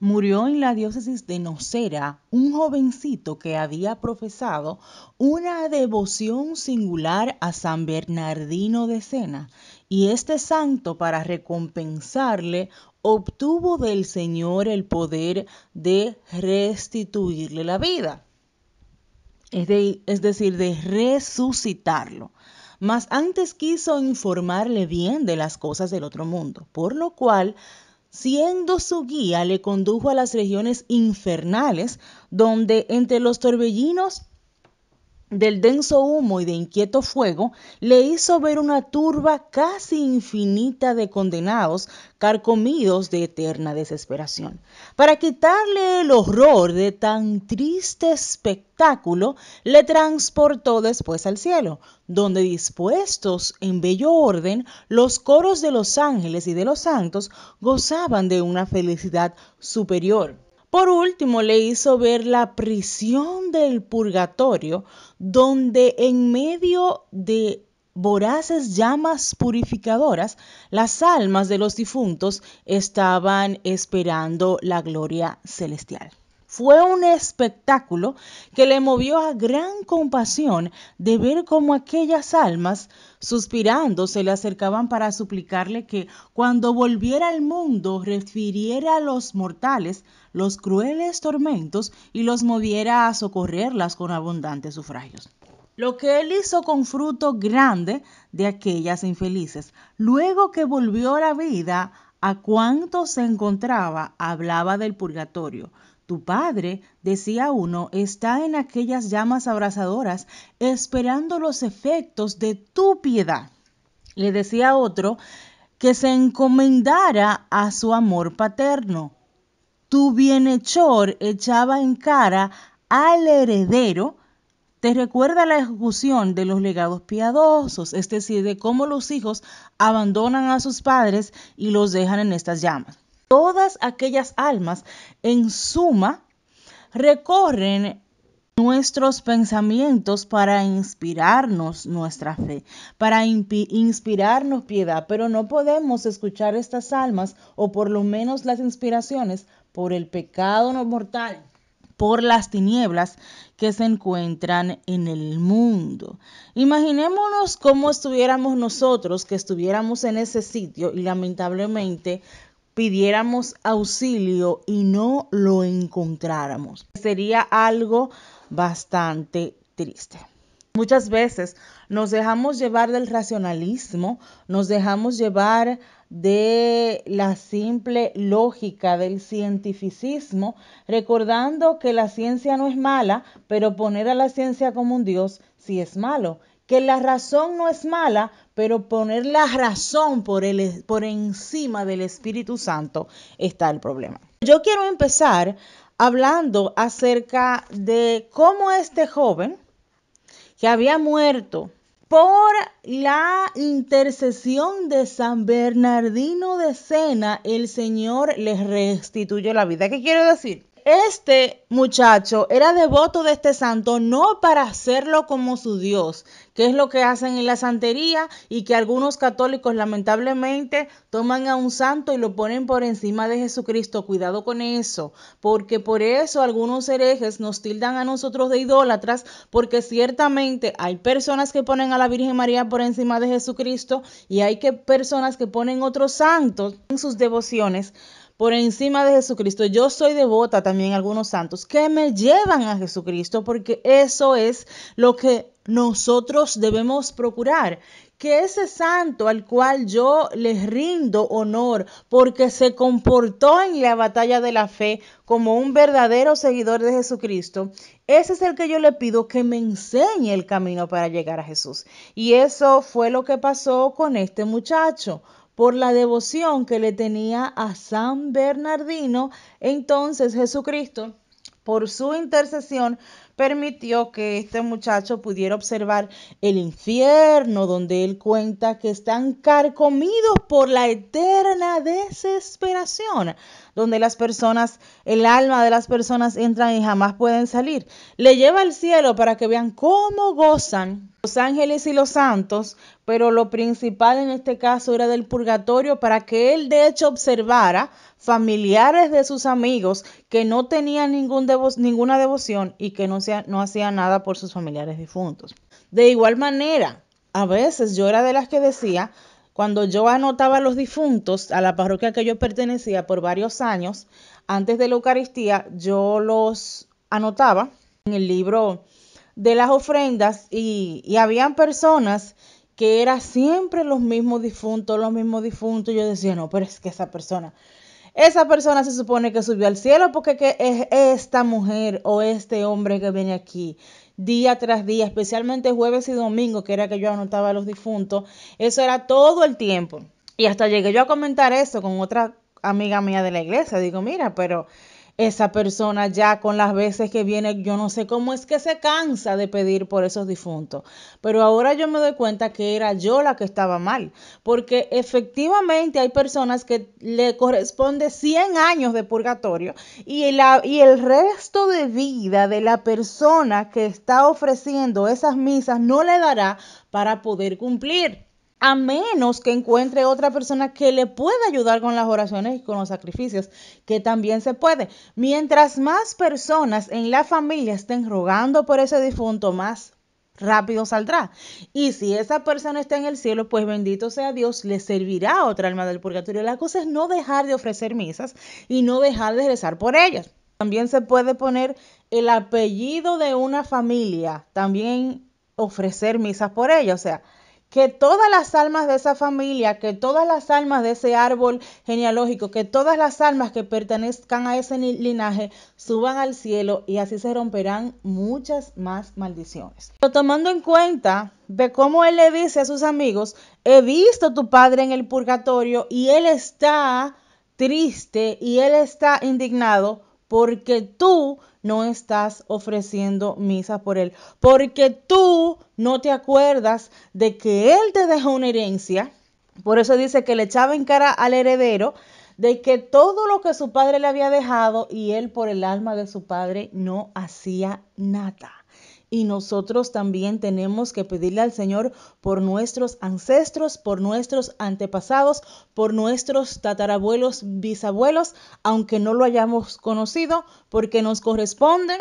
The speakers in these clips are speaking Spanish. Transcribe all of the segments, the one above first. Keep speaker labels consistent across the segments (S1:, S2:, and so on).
S1: murió en la diócesis de Nocera un jovencito que había profesado una devoción singular a San Bernardino de Sena, y este santo para recompensarle obtuvo del Señor el poder de restituirle la vida, es, es decir, de resucitarlo mas antes quiso informarle bien de las cosas del otro mundo, por lo cual siendo su guía, le condujo a las regiones infernales, donde entre los torbellinos del denso humo y de inquieto fuego, le hizo ver una turba casi infinita de condenados carcomidos de eterna desesperación. Para quitarle el horror de tan triste espectáculo, le transportó después al cielo, donde dispuestos en bello orden, los coros de los ángeles y de los santos gozaban de una felicidad superior por último, le hizo ver la prisión del purgatorio, donde en medio de voraces llamas purificadoras, las almas de los difuntos estaban esperando la gloria celestial. Fue un espectáculo que le movió a gran compasión de ver cómo aquellas almas, suspirando, se le acercaban para suplicarle que cuando volviera al mundo refiriera a los mortales los crueles tormentos y los moviera a socorrerlas con abundantes sufragios lo que él hizo con fruto grande de aquellas infelices. Luego que volvió a la vida, a cuantos se encontraba, hablaba del purgatorio, tu padre, decía uno, está en aquellas llamas abrasadoras esperando los efectos de tu piedad. Le decía otro que se encomendara a su amor paterno. Tu bienhechor echaba en cara al heredero te recuerda la ejecución de los legados piadosos, es decir, de cómo los hijos abandonan a sus padres y los dejan en estas llamas todas aquellas almas, en suma, recorren nuestros pensamientos para inspirarnos nuestra fe, para inspirarnos piedad, pero no podemos escuchar estas almas o por lo menos las inspiraciones por el pecado no mortal, por las tinieblas que se encuentran en el mundo. Imaginémonos cómo estuviéramos nosotros que estuviéramos en ese sitio y lamentablemente pidiéramos auxilio y no lo encontráramos. Sería algo bastante triste. Muchas veces nos dejamos llevar del racionalismo, nos dejamos llevar de la simple lógica del cientificismo, recordando que la ciencia no es mala, pero poner a la ciencia como un dios sí es malo que la razón no es mala, pero poner la razón por, por encima del Espíritu Santo está el problema. Yo quiero empezar hablando acerca de cómo este joven que había muerto por la intercesión de San Bernardino de Sena, el Señor les restituyó la vida. ¿Qué quiero decir? este muchacho era devoto de este santo no para hacerlo como su Dios, que es lo que hacen en la santería y que algunos católicos lamentablemente toman a un santo y lo ponen por encima de Jesucristo. Cuidado con eso, porque por eso algunos herejes nos tildan a nosotros de idólatras, porque ciertamente hay personas que ponen a la Virgen María por encima de Jesucristo y hay que personas que ponen otros santos en sus devociones por encima de Jesucristo. Yo soy devota también a algunos santos que me llevan a Jesucristo porque eso es lo que nosotros debemos procurar. Que ese santo al cual yo les rindo honor porque se comportó en la batalla de la fe como un verdadero seguidor de Jesucristo, ese es el que yo le pido que me enseñe el camino para llegar a Jesús. Y eso fue lo que pasó con este muchacho por la devoción que le tenía a San Bernardino, entonces Jesucristo, por su intercesión, permitió que este muchacho pudiera observar el infierno, donde él cuenta que están carcomidos por la eterna desesperación, donde las personas, el alma de las personas entran y jamás pueden salir. Le lleva al cielo para que vean cómo gozan los ángeles y los santos, pero lo principal en este caso era del purgatorio para que él de hecho observara familiares de sus amigos que no tenían ningún ninguna devoción y que no, no hacían nada por sus familiares difuntos. De igual manera, a veces yo era de las que decía, cuando yo anotaba a los difuntos a la parroquia que yo pertenecía por varios años, antes de la Eucaristía, yo los anotaba en el libro de las ofrendas y, y habían personas que eran siempre los mismos difuntos, los mismos difuntos. Yo decía, no, pero es que esa persona, esa persona se supone que subió al cielo porque que es esta mujer o este hombre que viene aquí día tras día, especialmente jueves y domingo, que era que yo anotaba a los difuntos. Eso era todo el tiempo. Y hasta llegué yo a comentar eso con otra amiga mía de la iglesia. Digo, mira, pero esa persona ya con las veces que viene, yo no sé cómo es que se cansa de pedir por esos difuntos. Pero ahora yo me doy cuenta que era yo la que estaba mal, porque efectivamente hay personas que le corresponde 100 años de purgatorio y, la, y el resto de vida de la persona que está ofreciendo esas misas no le dará para poder cumplir a menos que encuentre otra persona que le pueda ayudar con las oraciones y con los sacrificios, que también se puede. Mientras más personas en la familia estén rogando por ese difunto, más rápido saldrá. Y si esa persona está en el cielo, pues bendito sea Dios, le servirá a otra alma del purgatorio. La cosa es no dejar de ofrecer misas y no dejar de rezar por ellas. También se puede poner el apellido de una familia, también ofrecer misas por ella, o sea, que todas las almas de esa familia, que todas las almas de ese árbol genealógico, que todas las almas que pertenezcan a ese linaje suban al cielo y así se romperán muchas más maldiciones. Pero tomando en cuenta de cómo él le dice a sus amigos, he visto a tu padre en el purgatorio y él está triste y él está indignado, porque tú no estás ofreciendo misa por Él, porque tú no te acuerdas de que Él te dejó una herencia. Por eso dice que le echaba en cara al heredero de que todo lo que su padre le había dejado y él por el alma de su padre no hacía nada y nosotros también tenemos que pedirle al Señor por nuestros ancestros, por nuestros antepasados, por nuestros tatarabuelos, bisabuelos, aunque no lo hayamos conocido, porque nos corresponde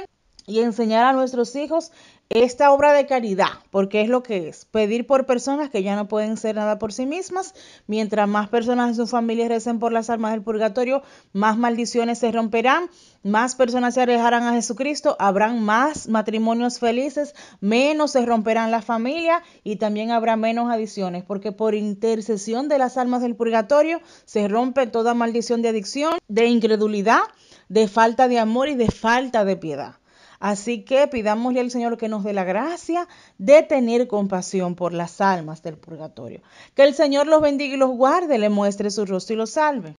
S1: y enseñar a nuestros hijos esta obra de caridad, porque es lo que es, pedir por personas que ya no pueden ser nada por sí mismas, mientras más personas en sus familias recen por las almas del purgatorio, más maldiciones se romperán, más personas se alejarán a Jesucristo, habrán más matrimonios felices, menos se romperán las familias y también habrá menos adiciones, porque por intercesión de las almas del purgatorio se rompe toda maldición de adicción, de incredulidad, de falta de amor y de falta de piedad. Así que pidámosle al Señor que nos dé la gracia de tener compasión por las almas del purgatorio. Que el Señor los bendiga y los guarde, le muestre su rostro y los salve.